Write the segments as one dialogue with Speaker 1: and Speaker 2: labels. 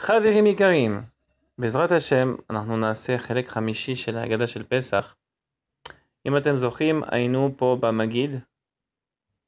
Speaker 1: חברים יקרים, בעזרת השם אנחנו נעשה חלק חמישי של ההגדה של פסח. אם אתם זוכרים, היינו פה במגיד,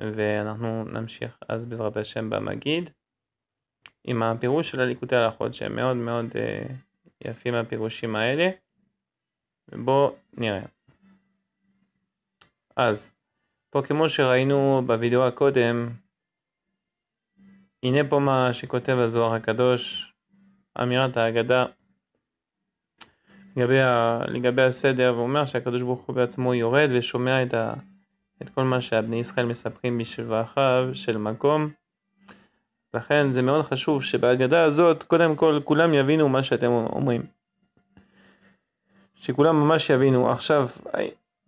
Speaker 1: ואנחנו נמשיך אז בעזרת השם במגיד, עם הפירוש של הליקוטי הלכות, שהם מאוד מאוד uh, יפים הפירושים האלה. בואו נראה. אז, פה כמו שראינו בווידאו הקודם, הנה פה מה שכותב הזוהר הקדוש אמירת ההגדה לגבי, ה, לגבי הסדר, ואומר שהקדוש ברוך הוא בעצמו יורד ושומע את, ה, את כל מה שהבני ישראל מספרים בשבחיו של מקום. לכן זה מאוד חשוב שבהגדה הזאת קודם כל כולם יבינו מה שאתם אומרים. שכולם ממש יבינו. עכשיו,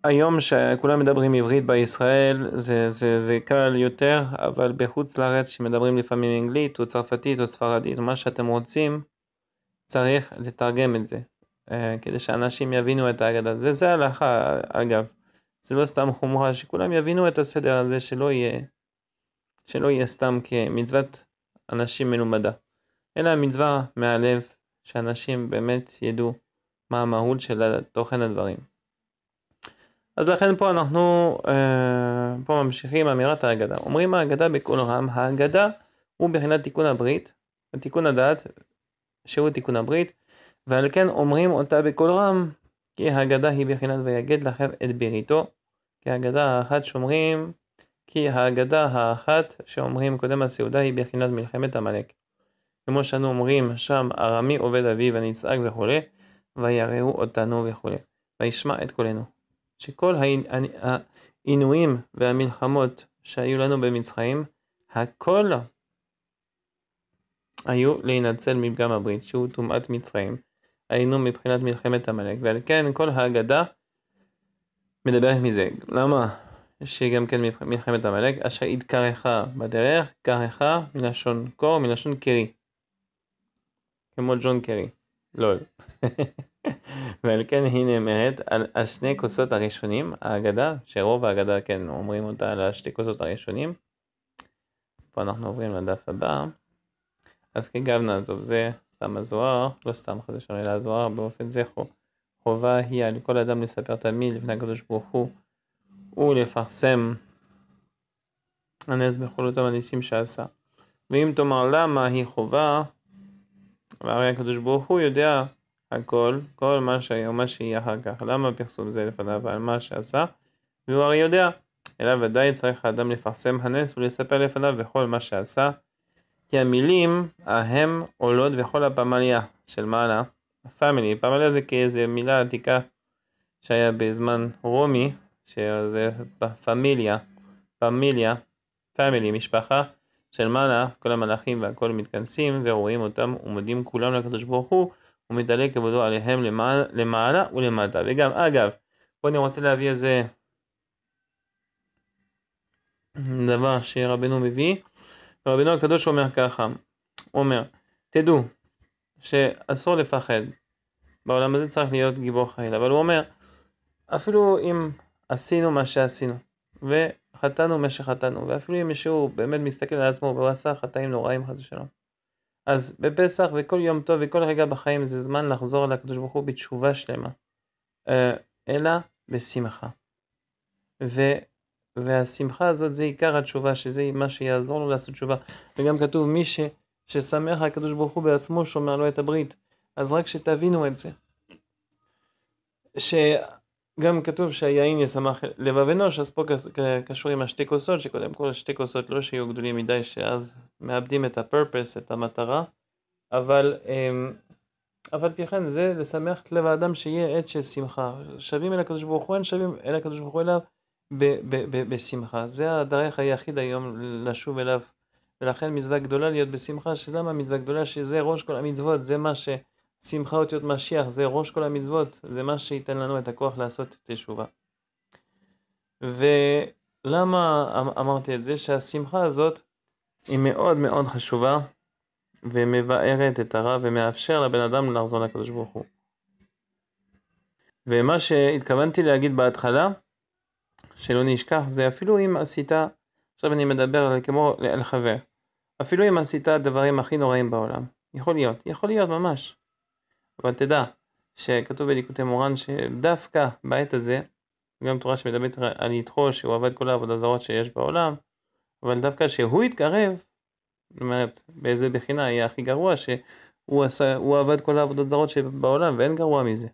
Speaker 1: היום שכולם מדברים עברית בישראל זה, זה, זה קל יותר, אבל בחוץ לארץ שמדברים לפעמים אנגלית או צרפתית או ספרדית, מה שאתם רוצים, צריך לתרגם את זה, אה, כדי שאנשים יבינו את ההגדה. זה, זה הלכה, אגב, זה לא סתם חומרה, שכולם יבינו את הסדר הזה, שלא יהיה, שלא יהיה סתם כמצוות אנשים מלומדה, אלא מצווה מהלב, שאנשים באמת ידעו מה המהות של תוכן הדברים. אז לכן פה אנחנו, אה, פה ממשיכים אמירת ההגדה. אומרים ההגדה בקול רם, ההגדה הוא בחינת תיקון הברית, תיקון הדעת שהוא תיקון הברית, ועל כן אומרים אותה בקול רם, כי ההגדה היא בחינת ויגד לכם את בריתו, כי ההגדה האחת שאומרים, כי ההגדה האחת שאומרים קודם הסעודה היא בחינת מלחמת עמלק. כמו שאנו אומרים שם ארמי עובד אבי ונצעק וכולי, ויראו אותנו וכולי, וישמע את קולנו. שכל העינויים והמלחמות שהיו לנו במצרים, הכל היו להינצל מפגם הברית שהוא טומאת מצרים, היינו מבחינת מלחמת עמלק, ועל כן כל ההגדה מדברת מזה. למה? שגם כן מלחמת עמלק, אשר ידקרך בדרך, קרך מלשון קור, מלשון קרי. כמו ג'ון קרי. לול. ועל כן היא נאמרת על השני כוסות הראשונים, ההגדה, שרוב ההגדה כן אומרים אותה על השתי כוסות הראשונים. פה אנחנו עוברים לדף הבא. אז כגב כן, נעזוב, זה סתם הזוהר, לא סתם חדש אלא הזוהר, באופן זה חובה היא על כל אדם לספר תמיד לפני הקדוש ברוך הוא ולפרסם הנס בכל אותם הניסים שעשה. ואם תאמר למה היא חובה, והרי הקדוש ברוך הוא יודע הכל, כל מה שהיה ומה שיהיה אחר כך. למה פרסום זה לפניו על מה שעשה? והוא הרי יודע. אלא ודאי צריך האדם לפרסם הנס ולספר לפניו בכל מה שעשה. כי המילים ההם עולות וכל הפמליה של מעלה, הפמילי, פמליה זה כאיזה מילה עתיקה שהיה בזמן רומי, שזה פמיליה, פמיליה, פמילי, משפחה של מעלה, כל המלאכים והכל מתכנסים ורואים אותם ומודים כולם לקדוש ברוך הוא ומתעלה כבודו עליהם למעלה, למעלה ולמטה. וגם אגב, פה אני רוצה להביא איזה דבר שרבנו מביא רבינו הקדוש אומר ככה, הוא אומר, תדעו שאסור לפחד, בעולם הזה צריך להיות גיבור חיל, אבל הוא אומר, אפילו אם עשינו מה שעשינו, וחטאנו מה שחטאנו, ואפילו אם מישהו באמת מסתכל על עצמו והוא עשה חטאים נוראים חס ושלום. אז בפסח וכל יום טוב וכל רגע בחיים זה זמן לחזור לקדוש ברוך הוא בתשובה שלמה, אה, אלא בשמחה. ו... והשמחה הזאת זה עיקר התשובה, שזה מה שיעזור לו לעשות תשובה. וגם כתוב, מי ש, ששמח הקדוש ברוך הוא בעצמו שומר לו את הברית. אז רק שתבינו את זה. שגם כתוב שהיין ישמח לבב אנוש, אז פה קשור עם השתי כוסות, שקודם כל השתי כוסות לא שיהיו גדולים מדי, שאז מאבדים את הפרפס, את המטרה, אבל אמ, אף על פי כן זה לשמח את לב האדם שיהיה עת של שמחה. שווים אל הקדוש ברוך הוא, אין שווים אל הקדוש ברוך הוא אליו. ב- ב- ב- בשמחה. זה הדרך היחיד היום לשוב אליו. ולכן מצווה גדולה להיות בשמחה, שלמה מצווה גדולה? שזה ראש כל המצוות, זה מה ששמחה אותיות משיח, זה ראש כל המצוות, זה מה שייתן לנו את הכוח לעשות תשובה. ולמה אמ-, אמרתי את זה? שהשמחה הזאת היא מאוד מאוד חשובה, ומבארת את הרע ומאפשר לבן אדם לחזור לקדוש ברוך הוא. ומה שהתכוונתי להגיד בהתחלה, שלא נשכח זה אפילו אם עשית, עכשיו אני מדבר על כמו על חבר, אפילו אם עשית הדברים הכי נוראים בעולם, יכול להיות, יכול להיות ממש, אבל תדע שכתוב בליקוטי מורן שדווקא בעת הזה, גם תורה שמדברת על יתרו, שהוא עבד כל העבודה זרות שיש בעולם, אבל דווקא שהוא התקרב, זאת אומרת באיזה בחינה יהיה הכי גרוע שהוא עשה, הוא עבד כל העבודות זרות שבעולם ואין גרוע מזה.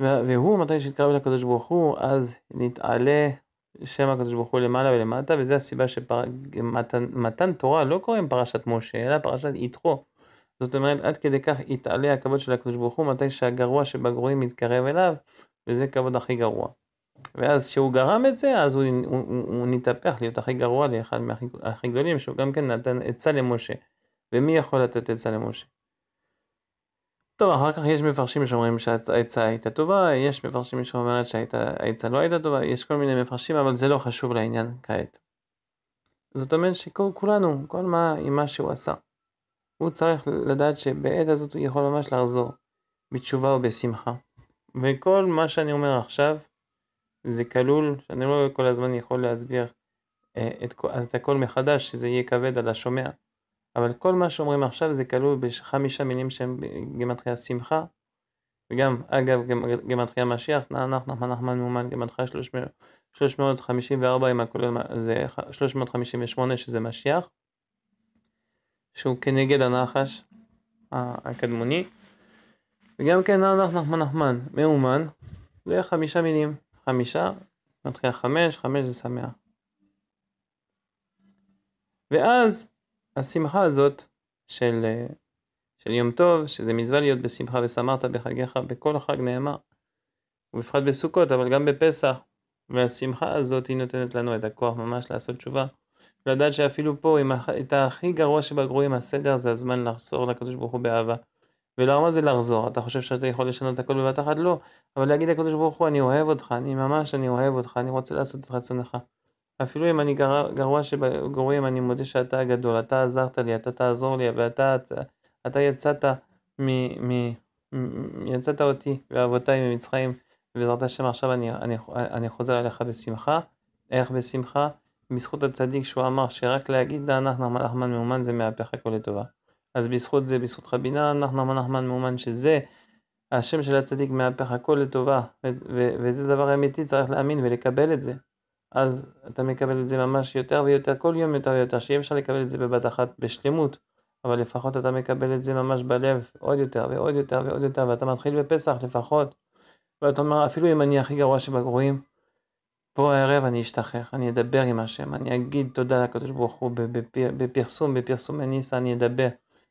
Speaker 1: והוא מתי שנתקרב אל הקדוש ברוך הוא, אז נתעלה שם הקדוש ברוך הוא למעלה ולמטה, וזו הסיבה שמתן תורה לא קורה עם פרשת משה, אלא פרשת יתרו. זאת אומרת, עד כדי כך יתעלה הכבוד של הקדוש ברוך הוא, מתי שהגרוע שבגרועים מתקרב אליו, וזה הכבוד הכי גרוע. ואז כשהוא גרם את זה, אז הוא, הוא, הוא, הוא נתהפך להיות הכי גרוע לאחד מהכי גדולים, שהוא גם כן נתן עצה למשה. ומי יכול לתת עצה למשה? טוב, אחר כך יש מפרשים שאומרים שהעצה הייתה טובה, יש מפרשים שאומרת שהעצה לא הייתה טובה, יש כל מיני מפרשים, אבל זה לא חשוב לעניין כעת. זאת אומרת שכולנו, כל מה עם מה שהוא עשה, הוא צריך לדעת שבעת הזאת הוא יכול ממש לחזור בתשובה ובשמחה. וכל מה שאני אומר עכשיו, זה כלול, שאני לא כל הזמן יכול להסביר אה, את, את הכל מחדש, שזה יהיה כבד על השומע. אבל כל מה שאומרים עכשיו זה כלול בחמישה מילים שהם גמטריה שמחה. וגם, אגב, גמטריה משיח, נח נחמן נחמן מאומן, גמטריה 354 עם הכולל, זה 358 שזה משיח, שהוא כנגד הנחש הקדמוני. וגם כן נח נחמן נחמן מאומן, זה חמישה מילים, חמישה, מתחילה חמש, חמש זה שמח. ואז השמחה הזאת של, אה, של יום טוב, שזה מזווה להיות בשמחה ושמרת בחגיך, בכל חג נאמר, ובפחד בסוכות, אבל גם בפסח. והשמחה הזאת היא נותנת לנו את הכוח ממש לעשות תשובה. לדעת שאפילו פה, עם הח... את הכי גרוע שבגרועים, הסדר זה הזמן לחזור לקדוש ברוך הוא באהבה. ולמה זה לחזור? אתה חושב שאתה יכול לשנות הכל בבת אחת? לא. אבל להגיד לקדוש ברוך הוא, אני אוהב אותך, אני ממש, אני אוהב אותך, אני רוצה לעשות את רצונך. אפילו אם אני גרוע, שבגרועים, אני מודה שאתה הגדול, אתה עזרת לי, אתה תעזור לי, ואתה אתה יצאת, מ, מ, מ, יצאת אותי ואבותיי ממצרים, ובעזרת השם עכשיו אני, אני, אני חוזר אליך בשמחה. איך בשמחה? בזכות הצדיק שהוא אמר שרק להגיד דענך נחמן נחמן מאומן זה מהפך הכל לטובה. אז בזכות זה, בזכות חבינה, נחמן נחמן מאומן שזה השם של הצדיק מהפך הכל לטובה, וזה דבר אמיתי, צריך להאמין ולקבל את זה. אז אתה מקבל את זה ממש יותר ויותר, כל יום יותר ויותר, שאי אפשר לקבל את זה בבת אחת בשלמות, אבל לפחות אתה מקבל את זה ממש בלב עוד יותר ועוד יותר ועוד יותר, ואתה מתחיל בפסח לפחות. ואתה אומר, אפילו אם אני הכי גרוע שבגרועים, פה הערב אני אשתכח, אני אדבר עם השם, אני אגיד תודה לקדוש ברוך הוא בפרסום, בפרסום מניסה אני אדבר.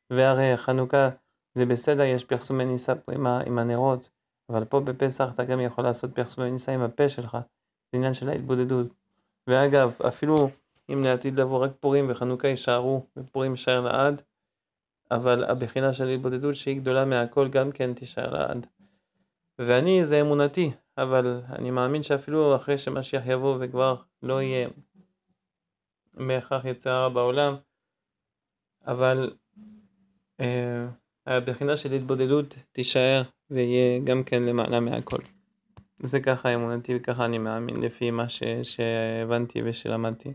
Speaker 1: והרי חנוכה זה בסדר, יש פרסום מניסה פה עם, הנרות, אבל פה בפסח אתה גם יכול לעשות פרסום מניסה עם הפה שלך. זה עניין של ההתבודדות. ואגב, אפילו אם לעתיד לבוא רק פורים וחנוכה יישארו, ופורים יישאר לעד, אבל הבחינה של התבודדות שהיא גדולה מהכל גם כן תישאר לעד. ואני, זה אמונתי, אבל אני מאמין שאפילו אחרי שמשיח יבוא וכבר לא יהיה מהכרח יצא הרע בעולם, אבל אה, הבחינה של התבודדות תישאר ויהיה גם כן למעלה מהכל. זה ככה אמונתי וככה אני מאמין לפי מה ש, שהבנתי ושלמדתי.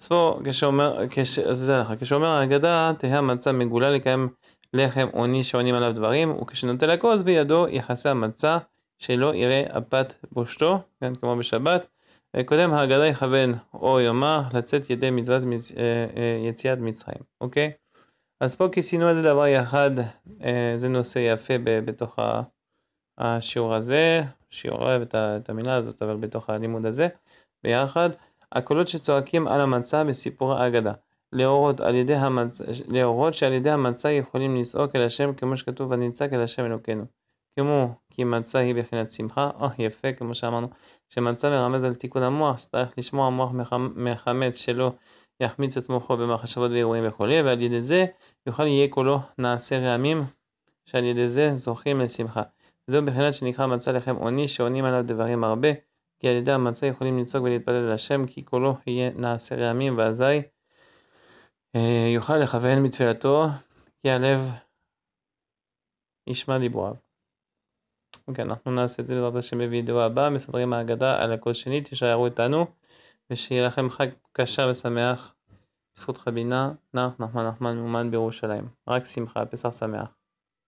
Speaker 1: אז פה כשאומר, כש, אז זה לך, כשאומר ההגדה תהיה המצה מגולה לקיים לחם עוני שעונים עליו דברים וכשנוטל הכוס בידו יחסה המצה שלא יראה אפת בושתו, כן, כמו בשבת. קודם ההגדה יכוון או יאמר לצאת ידי מצוות אה, אה, יציאת מצרים, אוקיי? אז פה כיסינו איזה דבר יחד, אה, זה נושא יפה בתוך ה... השיעור הזה, שיעור אוהב את, את המילה הזאת, אבל בתוך הלימוד הזה, ביחד. הקולות שצועקים על המצה בסיפור האגדה. להורות, על ידי המצ... להורות שעל ידי המצה יכולים לצעוק אל השם כמו שכתוב ונצעק אל השם אלוקינו. כמו כי מצה היא בחינת שמחה, או אה, oh, יפה כמו שאמרנו, שמצה מרמז על תיקון המוח, שצריך לשמוע מוח מחמץ שלא יחמיץ את מוחו במחשבות ואירועים וכולי, ועל ידי זה יוכל יהיה קולו נעשה רעמים, שעל ידי זה זוכים לשמחה. זהו בחינת שנקרא מצא לכם עוני, שעונים עליו דברים הרבה, כי על ידי המצא יכולים לצעוק ולהתפלל אל השם, כי קולו יהיה נעשה רעמים, ואזי אה, יוכל לכוון מתפילתו, כי הלב ישמע דיבוריו. אוקיי, אנחנו נעשה את זה בעזרת השם בווידאו הבא, מסדרים ההגדה על הכל שני, תישארו איתנו, ושיהיה לכם חג קשה ושמח, בזכות חבינה, נח נחמן נחמן מאומן בירושלים. רק שמחה, פסח שמח.